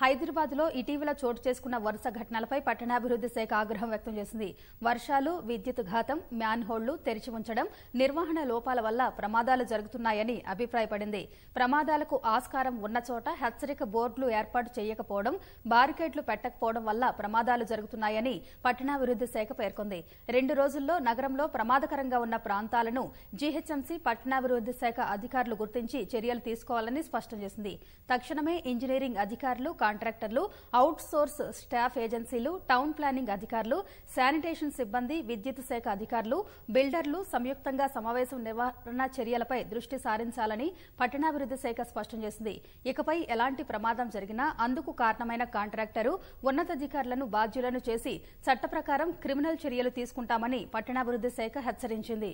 హైదరాబాద్ లో ఇటీవల చోటు చేసుకున్న వరుస ఘటనలపై పట్టణాభివృద్ది శాఖ ఆగ్రహం వ్యక్తం చేసింది వర్షాలు విద్యుత్ ఘాతం హోళ్లు తెరిచి ఉంచడం నిర్వహణ లోపాల వల్ల ప్రమాదాలు జరుగుతున్నాయని అభిప్రాయపడింది ప్రమాదాలకు ఆస్కారం ఉన్న చోట హెచ్చరిక బోర్డులు ఏర్పాటు చేయకపోవడం బారికేడ్లు పెట్టకపోవడం వల్ల ప్రమాదాలు జరుగుతున్నాయని పట్టణాభివృద్ది శాఖ పేర్కొంది రెండు రోజుల్లో నగరంలో ప్రమాదకరంగా ఉన్న ప్రాంతాలను జీహెచ్ఎంసీ పట్టణాభివృద్ది శాఖ అధికారులు గుర్తించి చర్యలు తీసుకోవాలని స్పష్టం చేసింది తక్షణమే ఇంజనీరింగ్ అధికారులు కాంట్రాక్టర్లు అవుట్ సోర్స్ స్టాఫ్ ఏజెన్సీలు టౌన్ ప్లానింగ్ అధికారులు శానిటేషన్ సిబ్బంది విద్యుత్ శాఖ అధికారులు బిల్డర్లు సంయుక్తంగా సమావేశం నివారణ చర్యలపై దృష్టి సారించాలని పట్టణాభివృద్ది శాఖ స్పష్టం చేసింది ఇకపై ఎలాంటి ప్రమాదం జరిగినా అందుకు కారణమైన కాంట్రాక్టరు ఉన్నతాధికారులను బాధ్యులను చేసి చట్ట క్రిమినల్ చర్యలు తీసుకుంటామని పట్టణాభివృద్ది శాఖ హెచ్చరించింది